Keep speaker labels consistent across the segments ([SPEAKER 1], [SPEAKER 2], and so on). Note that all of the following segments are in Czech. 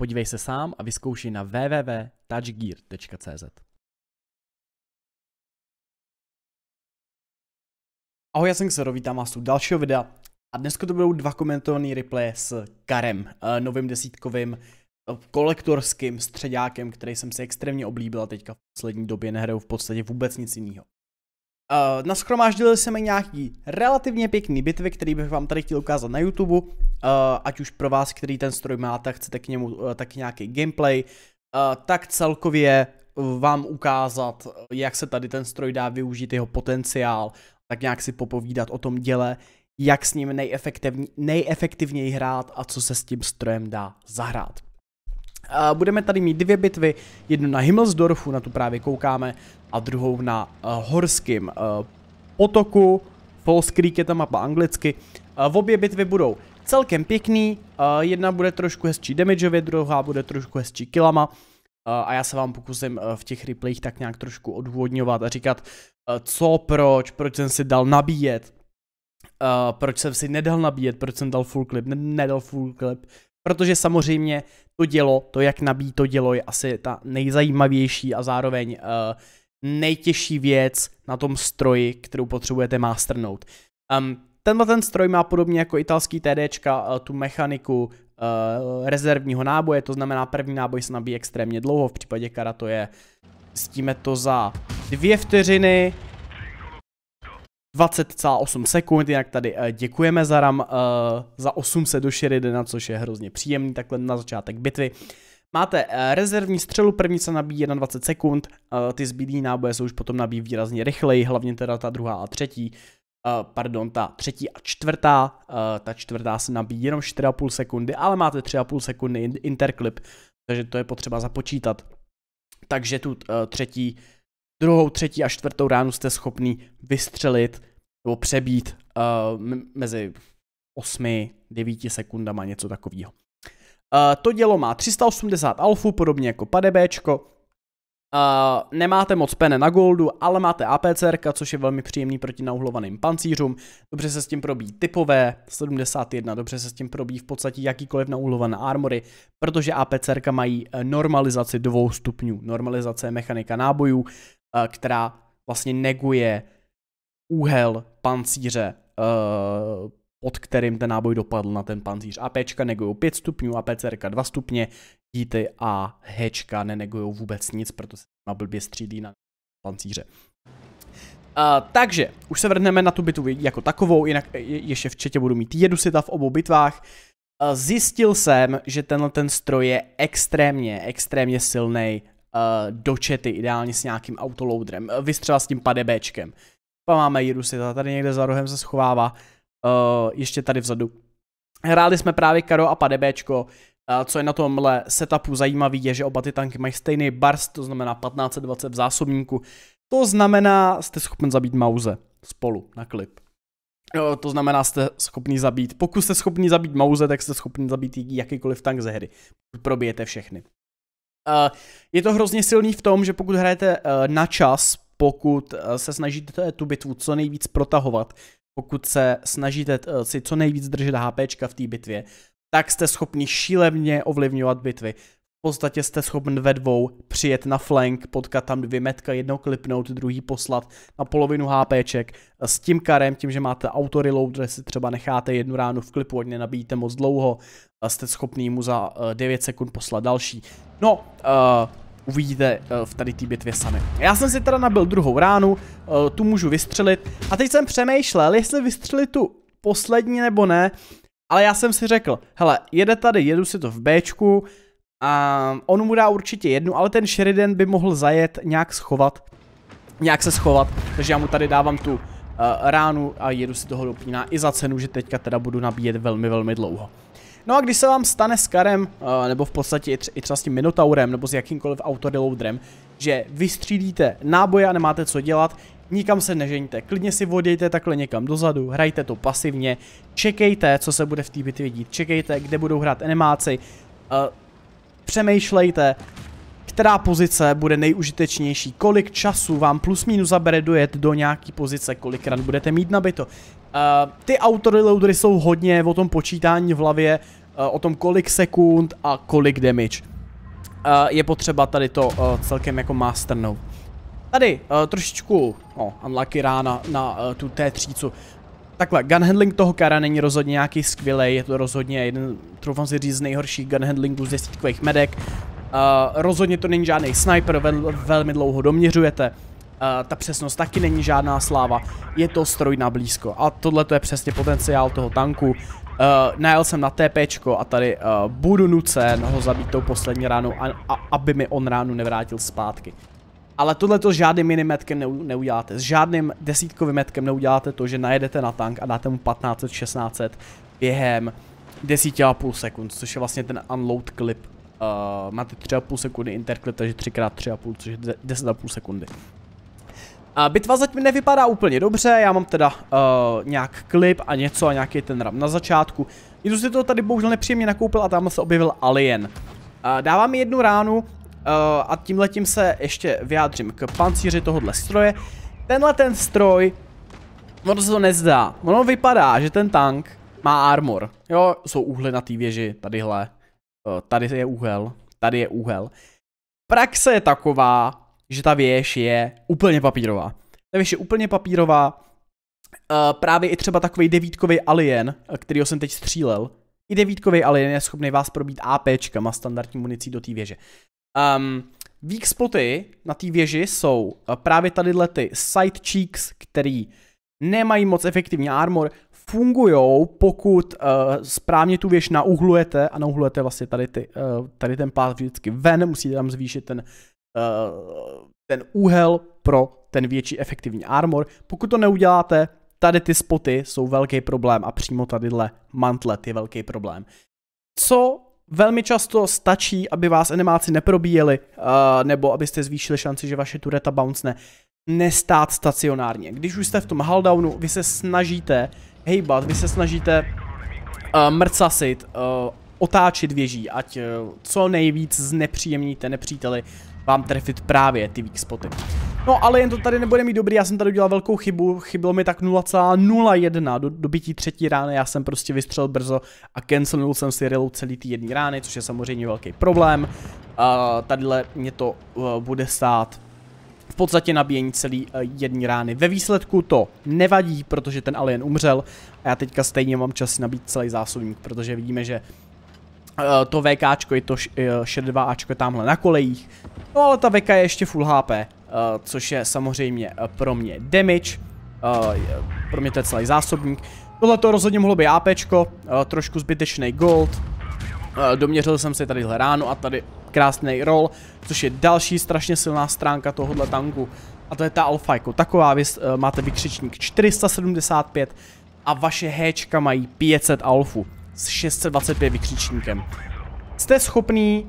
[SPEAKER 1] Podívej se sám a vyzkoušej na www.touchgear.cz. Ahoj, já jsem Xero, vítám vás u dalšího videa. A dneska to budou dva komentované replay s Karem, eh, novým desítkovým eh, kolektorským středákem, který jsem si extrémně oblíbil a teďka v poslední době nehraju v podstatě vůbec nic jiného. Uh, se jsem nějaký relativně pěkný bitvy, který bych vám tady chtěl ukázat na YouTube, uh, ať už pro vás, který ten stroj máte, chcete k němu uh, taky nějaký gameplay, uh, tak celkově vám ukázat, jak se tady ten stroj dá využít, jeho potenciál, tak nějak si popovídat o tom děle, jak s ním nejefektivně, nejefektivněji hrát a co se s tím strojem dá zahrát. Budeme tady mít dvě bitvy, jednu na Himmelsdorfu, na tu právě koukáme, a druhou na uh, eh, horském uh, eh, potoku, False Creek je ta mapa anglicky. Uh, v obě bitvy budou celkem pěkný, uh, jedna bude trošku hezčí damageově, druhá bude trošku hezčí kilama. a já se vám pokusím v těch replayích tak nějak trošku odůvodňovat a říkat, co, proč, proč jsem si dal nabíjet, proč jsem si nedal nabíjet, proč jsem dal full clip, ne nedal full clip, protože samozřejmě to dělo, to jak nabíjí to dělo je asi ta nejzajímavější a zároveň uh, nejtěžší věc na tom stroji, kterou potřebujete masternout. Um, ehm, tenhle ten stroj má podobně jako italský Tdčka uh, eh, tu mechaniku uh, rezervního náboje, to znamená první náboj se nabíjí extrémně dlouho, v případě Kara to je, stíme to za dvě vteřiny, 20,8 sekund, jinak tady eh, děkujeme za RAM eh, za 800 do Sheridana, což je hrozně příjemný takhle na začátek bitvy. Máte eh, rezervní střelu, první se nabíjí 21 sekund, ty zbylý náboje se už potom nabíjí výrazně rychleji, hlavně teda ta druhá a třetí, pardon, ta třetí a čtvrtá, ta čtvrtá se nabíjí jenom 4,5 sekundy, ale máte 3,5 sekundy interklip, takže to je potřeba započítat. Takže tu třetí druhou, třetí a čtvrtou ránu jste schopný vystřelit nebo přebít uh, mezi 8, 9 sekundama, něco takového. Uh, eh, to dělo má 380 alfu, podobně jako padebéčko. Uh, nemáte moc pene na goldu, ale máte APCR, což je velmi příjemný proti nauhlovaným pancířům. Dobře se s tím probíjí typové 71, dobře se s tím probíjí v podstatě jakýkoliv nauhlované armory, protože APCR mají normalizaci dvou stupňů. Normalizace je mechanika nábojů, Eh, která vlastně neguje úhel pancíře, eh, pod kterým ten náboj dopadl na ten pancíř. APčka negují 5 stupňů, APCRka 2 stupně, díty a hečka nenegují vůbec nic, protože se na blbě střídí na pancíře. Uh, takže, už se vrhneme na tu bitvu jako takovou, jinak je, ještě v četě budu mít jedusita v obou bitvách. Uh, zjistil jsem, že tenhle ten stroj je extrémně, extrémně silný Eh, do čety, ideálně s nějakým autoloaderem, eh, vystřela s tím padebéčkem. Pak máme Jirusita, tady někde za rohem se schovává, uh, ještě tady vzadu. Hráli jsme právě Karo a padebéčko, uh, co je na tomhle setupu zajímavý, je, že oba ty tanky mají stejný barst, to znamená 1520 v zásobníku. To znamená, jste schopen zabít mauze spolu na klip. to znamená, jste schopni zabít, pokud jste schopni zabít mauze, tak jste schopni zabít jakýkoliv tank ze hry. Probijete všechny. Eh, je to hrozně silný v tom, že pokud hrajete eh, na čas, pokud eh, se snažíte tu bitvu co nejvíc protahovat, pokud se snažíte si co nejvíc držet HPčka v té bitvě, tak jste schopni šílemně ovlivňovat bitvy. V podstatě jste schopen ve dvou přijet na flank, potkat tam dvě metka, jedno klipnout, druhý poslat na polovinu HPček s tím karem, tím, že máte auto reload, že si třeba necháte jednu ránu v klipu, ať nenabíjíte moc dlouho, jste schopný mu za 9 eh, sekund poslat další. No, uh, uvidíte eh, v tady té bitvě sami. Já jsem si teda nabil druhou ránu, tu můžu vystřelit a teď jsem přemýšlel, jestli vystřelit tu poslední nebo ne, ale já jsem si řekl, hele, jede tady, jedu si to v Bčku, a on mu dá určitě jednu, ale ten Sheridan by mohl zajet, nějak schovat, nějak se schovat, takže já mu tady dávám tu uh, ránu a jedu si toho dopíná i za cenu, že teďka teda budu nabíjet velmi, velmi dlouho. No a když se vám stane s Karem, uh, nebo v podstatě i, tř i třeba s tím Minotaurem, nebo s jakýmkoliv autodeloudrem, že vystřídíte náboje a nemáte co dělat, nikam se nežeňte, klidně si vodějte takhle někam dozadu, hrajte to pasivně, čekejte, co se bude v té bitvě dít, čekejte, kde budou hrát animáci, uh, přemýšlejte, která pozice bude nejužitečnější, kolik času vám plus minus zabere dojet do nějaký pozice, kolik ran budete mít nabito. Uh, eh, ty autoreloadery jsou hodně o tom počítání v hlavě, uh, o tom kolik sekund a kolik damage. Uh, je potřeba tady to uh, celkem jako masternout. Tady uh, trošičku, no, unlucky rána na uh, tu T3, Takhle, gunhandling toho kara není rozhodně nějaký skvělý, je to rozhodně jeden, troufám si říct, z nejhorších gunhandlingů z desítkových medek. Uh, rozhodně to není žádný sniper, vel, velmi dlouho doměřujete. Uh, ta přesnost taky není žádná sláva, je to stroj na blízko. A tohle je přesně potenciál toho tanku. Uh, najel jsem na TP a tady uh, budu nucen ho zabít tou poslední ránou, a, a, aby mi on ránu nevrátil zpátky. Ale tohle to s žádným minimetkem neu, neuděláte. S žádným desítkovým metkem neuděláte to, že najedete na tank a dáte mu 15-16 během 10,5 sekund, což je vlastně ten unload clip. Uh, máte 3,5 sekundy interclip, takže 3x3,5, což je 10,5 sekundy. A eh, bitva zatím nevypadá úplně dobře, já mám teda uh, nějak klip a něco a nějaký ten ram na začátku. I si to tady bohužel nepříjemně nakoupil a tam se objevil Alien. Uh, dává mi jednu ránu, Eh, a tím letím se ještě vyjádřím k pancíři tohohle stroje. Tenhle ten stroj, ono se to nezdá, ono vypadá, že ten tank má armor. Jo, jsou úhly na té věži, tadyhle, eh, tady je úhel, tady je úhel. Praxe je taková, že ta věž je úplně papírová. Ta věž je úplně papírová, eh, právě i třeba takový devítkový alien, který jsem teď střílel, i devítkový alien je schopný vás probít APčkama standardní municí do té věže. Um, ehm, weak spoty na té věži jsou eh, právě tady ty side cheeks, který nemají moc efektivní armor, fungují, pokud uh, správně tu věž nauhlujete a nauhlujete vlastně tady, ty, uh, tady ten pád vždycky ven, musíte tam zvýšit ten, uh, ten úhel pro ten větší efektivní armor. Pokud to neuděláte, tady ty spoty jsou velký problém a přímo tadyhle mantlet je velký problém. Co Velmi často stačí, aby vás animáci neprobíjeli, uh, nebo abyste zvýšili šanci, že vaše tureta bouncne. Nestát stacionárně. Když už jste v tom haldownu, vy se snažíte hejbat, vy se snažíte uh, eh, mrcasit, uh, eh, otáčit věží, ať uh, co nejvíc znepříjemníte nepříteli vám trefit právě ty weak spoty. No ale jen to tady nebude mít dobrý, já jsem tady udělal velkou chybu, chybilo mi tak 0,01 do dobití třetí rány, já jsem prostě vystřelil brzo a cancelnul jsem si reload celý ty jedné rány, což je samozřejmě velký problém. Uh, tadyhle mě to uh, bude stát v podstatě nabíjení celý uh, eh, jední rány. Ve výsledku to nevadí, protože ten alien umřel a já teďka stejně mám čas nabít celý zásobník, protože vidíme, že Eh, to čko je to 62Ačko eh, tamhle na kolejích. No ale ta VK je ještě full HP, eh, což je samozřejmě pro mě damage. Pro mě to je celý zásobník. Tohle to rozhodně mohlo být uh, trošku zbytečný gold. Doměřil jsem si tadyhle ráno a tady krásný roll, což je další strašně silná stránka tohohle tanku. A to je ta alfa jako taková, vy máte vykřičník 475 a vaše Hčka mají 500 alfu s 625 vykřičníkem. Jste schopný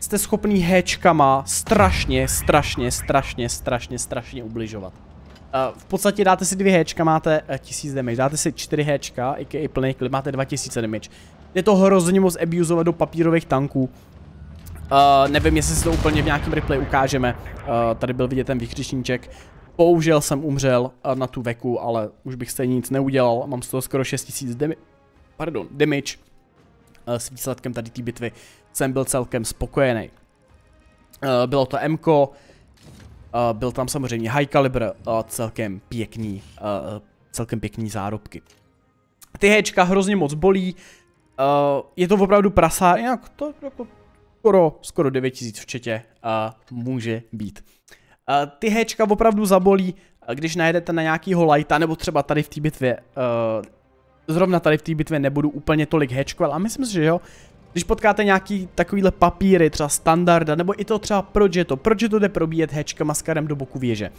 [SPEAKER 1] jste schopný hečkama strašně, strašně, strašně, strašně, strašně ubližovat. Uh, v podstatě dáte si dvě hečka, máte 1000 uh, eh, damage, dáte si čtyři hečka, i plný klip, máte 2000 damage. Je to hrozně moc abusovat do papírových tanků. Uh, nevím, jestli si to úplně v nějakém replay ukážeme. Uh, tady byl vidět ten vykřičníček. Použil jsem umřel uh, na tu veku, ale už bych stejně nic neudělal. Mám z toho skoro 6000 pardon, damage eh, s výsledkem tady té bitvy jsem byl celkem spokojený. Eh, bylo to MKO, eh, byl tam samozřejmě high caliber, celkem pěkný, celkem pěkný zárobky. Ty hečka hrozně moc bolí, je to opravdu prasá, jinak to jako skoro, skoro 9000 včetě může být. Ty hečka opravdu zabolí, když najedete na nějakýho lighta, nebo třeba tady v té bitvě zrovna tady v té bitvě nebudu úplně tolik hečkovat, ale myslím si, že jo, když potkáte nějaký takovýhle papíry, třeba standarda, nebo i to třeba proč je to, proč je to jde probíjet hečkama s karem do boku věže.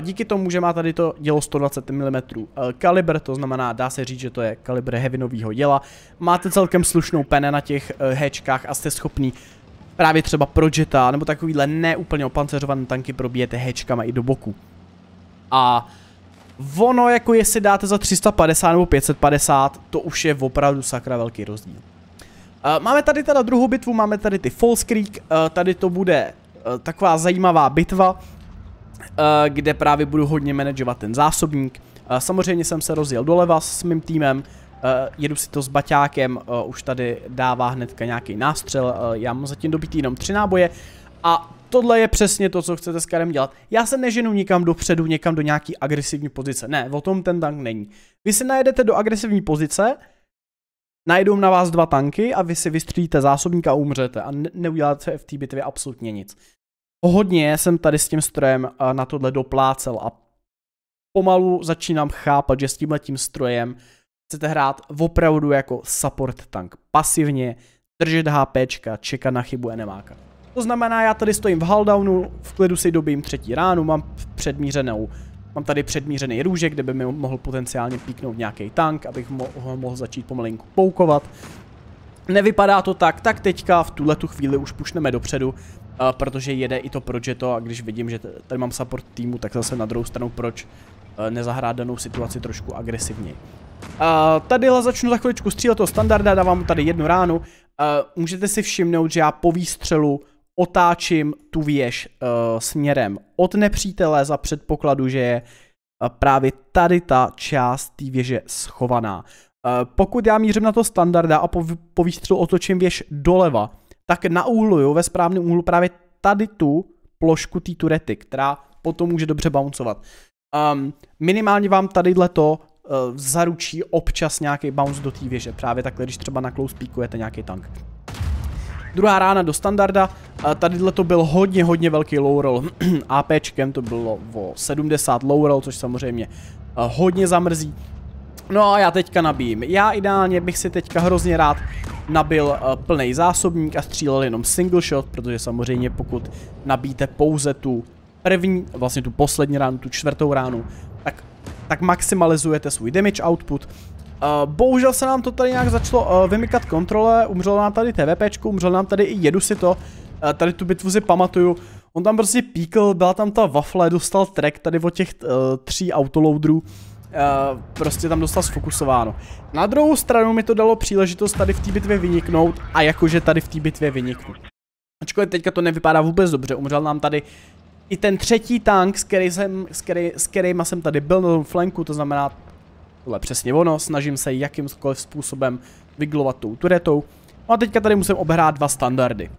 [SPEAKER 1] Díky tomu, že má tady to dělo 120 mm eh, kalibr, to znamená, dá se říct, že to je kalibr heavinového děla. Máte celkem slušnou pene na těch eh, hečkách a jste schopný právě třeba projeta nebo takovýhle neúplně opancerované tanky probíjete hečkama i do boku. A uh, Ono jako jestli dáte za 350 nebo 550, to už je opravdu sakra velký rozdíl. Uh, máme tady teda druhou bitvu, máme tady ty False Creek, uh, tady to bude uh, taková zajímavá bitva, kde právě budu hodně manažovat ten zásobník. Samozřejmě jsem se rozjel doleva s mým týmem, jedu si to s baťákem, už tady dává hnedka nějaký nástřel, já mám zatím dobitý jenom tři náboje a tohle je přesně to, co chcete s karem dělat. Já se neženu nikam dopředu, někam do nějaký agresivní pozice. Ne, o tom ten tank není. Vy se najedete do agresivní pozice, najdou na vás dva tanky a vy si vystřídíte zásobníka a umřete a ne- neuděláte v té bitvě absolutně nic. Hodně jsem tady s tím strojem na tohle doplácel a pomalu začínám chápat, že s tím strojem chcete hrát opravdu jako support tank. Pasivně, držet HPčka, čekat na chybu enemáka. To znamená, já tady stojím v Haldownu, v klidu si dobím třetí ránu, mám předmířenou Mám tady předmířený růžek, kde by mi mohl potenciálně píknout nějaký tank, abych mo ho mohl začít pomalinku poukovat. Nevypadá to tak, tak teďka v tuhle tu chvíli už pušneme dopředu, uh, protože jede i to projeto a když vidím, že tady mám support týmu, tak zase na druhou stranu proč uh, nezahrát danou situaci trošku agresivněji. Uh, eh, tady začnu za chviličku střílet toho standarda, dávám tady jednu ránu. Uh, můžete si všimnout, že já po výstřelu otáčím tu věž uh, směrem od nepřítele za předpokladu, že je uh, právě tady ta část té věže schovaná. Uh, pokud já mířím na to standarda a po, po výstřelu otočím věž doleva, tak naúhluju ve správném úhlu právě tady tu plošku té turety, která potom může dobře bouncovat. Um, minimálně vám tadyhle to uh, zaručí občas nějaký bounce do té věže, právě takhle, když třeba na close píkujete nějaký tank. Druhá rána do standarda, Tady tadyhle to byl hodně, hodně velký low roll. APčkem to bylo o 70 low roll, což samozřejmě eh, hodně zamrzí. No a já teďka nabijím. Já ideálně bych si teďka hrozně rád nabil uh, eh, plný zásobník a střílel jenom single shot, protože samozřejmě pokud nabíte pouze tu první, vlastně tu poslední ránu, tu čtvrtou ránu, tak, tak maximalizujete svůj damage output. Uh, bohužel se nám to tady nějak začalo uh, vymykat kontrole, umřelo nám tady TVPčko, umřelo nám tady i jedu si to, tady tu bitvu si pamatuju, on tam prostě píkl, byla tam ta wafle, dostal track tady od těch uh, tří autoloadrů, Uh, prostě tam dostal sfokusováno. Na druhou stranu mi to dalo příležitost tady v té bitvě vyniknout a jakože tady v té bitvě vyniknout. Ačkoliv teďka to nevypadá vůbec dobře, umřel nám tady i ten třetí tank, s, který jsem, s, který, s kterýma jsem tady byl na tom flanku, to znamená tohle přesně ono, snažím se jakýmkoliv způsobem vyglovat tou turetou. No a teďka tady musím obhrát dva standardy.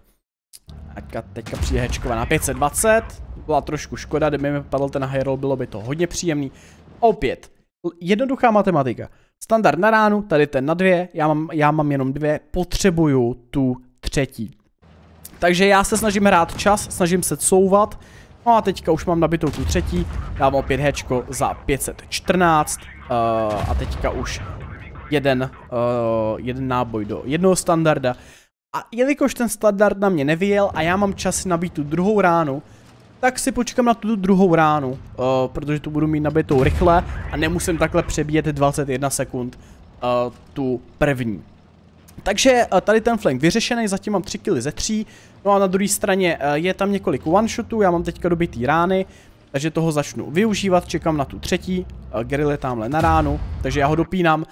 [SPEAKER 1] Teďka, teďka přijde hečkova na 520. Byla trošku škoda, kdyby mi padl ten high roll, bylo by to hodně příjemný. Opět, jednoduchá matematika. Standard na ránu, tady ten na dvě, já mám, já mám jenom dvě, potřebuju tu třetí. Takže já se snažím hrát čas, snažím se couvat. No a teďka už mám nabitou tu třetí, dávám opět hečko za 514 uh, eh, a teďka už jeden, uh, jeden náboj do jednoho standarda. A jelikož ten standard na mě nevyjel a já mám čas nabít tu druhou ránu, tak si počkám na tu druhou ránu, uh, protože tu budu mít nabitou rychle a nemusím takhle přebíjet 21 sekund uh, tu první. Takže uh, tady ten flank vyřešený, zatím mám 3 kily ze 3, no a na druhé straně uh, je tam několik one-shotů, já mám teďka dobitý rány, takže toho začnu využívat, čekám na tu třetí, uh, grill je tamhle na ránu, takže já ho dopínám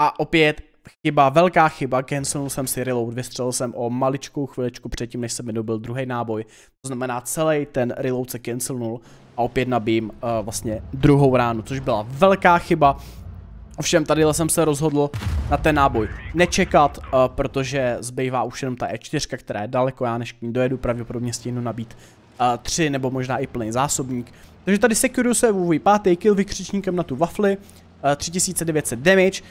[SPEAKER 1] a opět chyba, velká chyba, cancelnul jsem si reload, vystřelil jsem o maličkou chviličku předtím, než jsem mi dobil druhý náboj. To znamená, celý ten reload se cancelnul a opět nabím uh, eh, vlastně druhou ránu, což byla velká chyba. Ovšem, tady jsem se rozhodl na ten náboj nečekat, uh, protože zbývá už jenom ta E4, která je daleko, já než k ní dojedu, pravděpodobně stihnu nabít uh, tři nebo možná i plný zásobník. Takže tady securuju se vůvý pátý kill vykřičníkem na tu wafly, uh, 3900 damage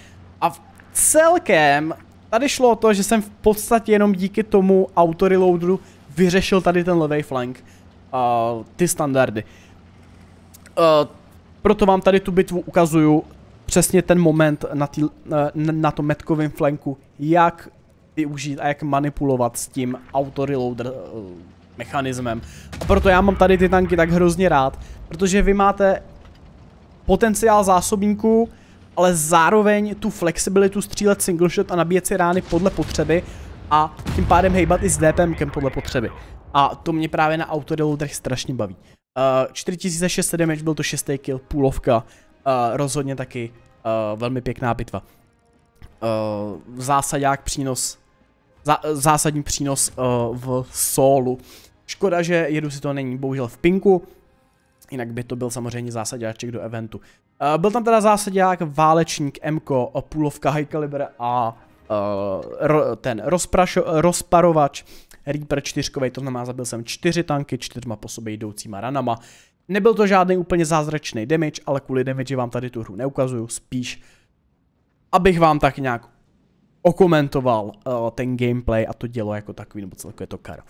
[SPEAKER 1] a celkem tady šlo o to, že jsem v podstatě jenom díky tomu autoreloadu vyřešil tady ten levý flank. Uh, ty standardy. Uh, proto vám tady tu bitvu ukazuju přesně ten moment na, tý, uh, na tom metkovém flanku, jak využít a jak manipulovat s tím autoreloader uh, eh, mechanismem. Proto já mám tady ty tanky tak hrozně rád, protože vy máte potenciál zásobníků, ale zároveň tu flexibilitu střílet single shot a nabíjet si rány podle potřeby a tím pádem hejbat i s DPMkem podle potřeby. A to mě právě na autodownloaderech strašně baví. Uh, eh, 4600 damage byl to 6. kill, půlovka, uh, rozhodně taky uh, velmi pěkná bitva. Uh, zásadák přínos, zá, zásadní přínos uh, v solu. Škoda, že jedu si to není bohužel v pinku, Jinak by to byl samozřejmě zásadáček do eventu. Uh, byl tam teda zásadák, válečník, MK, půlovka High Caliber a uh, ro, ten rozprašo, rozparovač Reaper 4, to znamená zabil jsem čtyři tanky čtyřma po sobě jdoucíma ranama. Nebyl to žádný úplně zázračný damage, ale kvůli damage vám tady tu hru neukazuju, spíš abych vám tak nějak okomentoval uh, ten gameplay a to dělo jako takový, nebo celkově to kara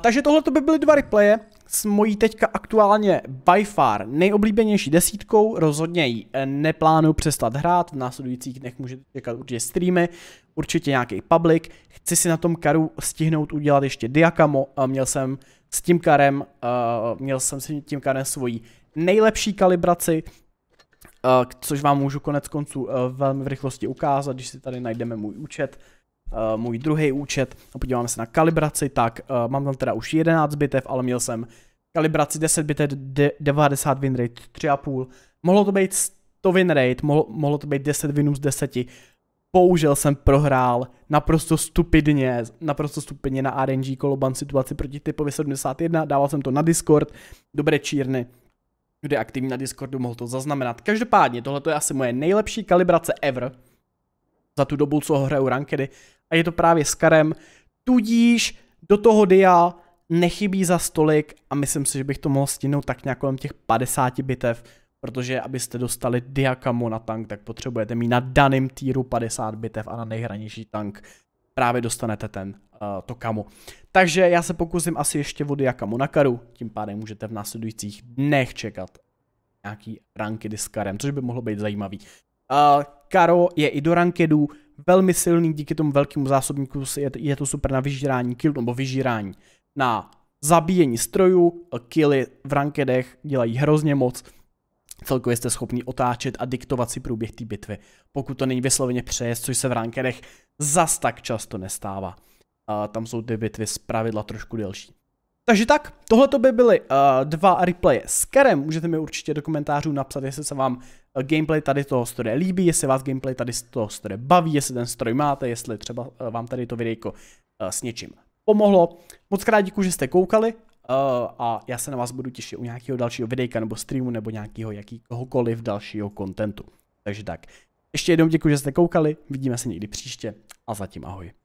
[SPEAKER 1] takže tohle by byly dva replaye s mojí teďka aktuálně by far nejoblíbenější desítkou, rozhodně ji eh, neplánuju přestat hrát, v následujících dnech můžete čekat určitě streamy, určitě nějaký public, chci si na tom karu stihnout udělat ještě Diakamo, měl jsem s tím karem, uh, měl jsem s tím karem svoji nejlepší kalibraci, uh, což vám můžu konec konců uh, velmi v rychlosti ukázat, když si tady najdeme můj účet, Eh, můj druhý účet a no, podíváme se na kalibraci, tak eh, mám tam teda už 11 bitev, ale měl jsem kalibraci 10 bitev, 90 winrate, 3,5. Mohlo to být 100 winrate, mohlo, mohlo to být 10 winů z 10. Použil jsem prohrál naprosto stupidně, naprosto stupidně na RNG koloban situaci proti typovi 71, dával jsem to na Discord, dobré čírny, kde aktivní na Discordu, mohl to zaznamenat. Každopádně, tohle je asi moje nejlepší kalibrace ever za tu dobu, co hraju rankedy a je to právě s Karem, tudíž do toho dia nechybí za stolik a myslím si, že bych to mohl stihnout tak nějak kolem těch 50 bitev, protože abyste dostali Diakamu na tank, tak potřebujete mít na daném týru 50 bitev a na nejhranější tank právě dostanete ten uh, to kamu. Takže já se pokusím asi ještě o a kamu na karu, tím pádem můžete v následujících dnech čekat nějaký ranky diskarem, což by mohlo být zajímavý. Uh, Karo je i do rankedů, velmi silný díky tomu velkému zásobníku, je, je to super na vyžírání kill nebo vyžírání. Na zabíjení strojů, killy v rankedech dělají hrozně moc, celkově jste schopni otáčet a diktovat si průběh té bitvy, pokud to není vysloveně přejez, což se v rankedech zas tak často nestává. A tam jsou ty bitvy z pravidla trošku delší. Takže tak, tohle to by byly uh, dva replaye s Kerem. Můžete mi určitě do komentářů napsat, jestli se vám eh, gameplay tady toho stroje líbí, jestli vás gameplay tady z toho stroje baví, jestli ten stroj máte, jestli třeba uh, vám tady to videjko uh, s něčím pomohlo. Moc krát děkuji, že jste koukali uh, a já se na vás budu těšit u nějakého dalšího videjka nebo streamu nebo nějakého jakýkoliv dalšího kontentu. Takže tak, ještě jednou děkuji, že jste koukali, vidíme se někdy příště a zatím ahoj.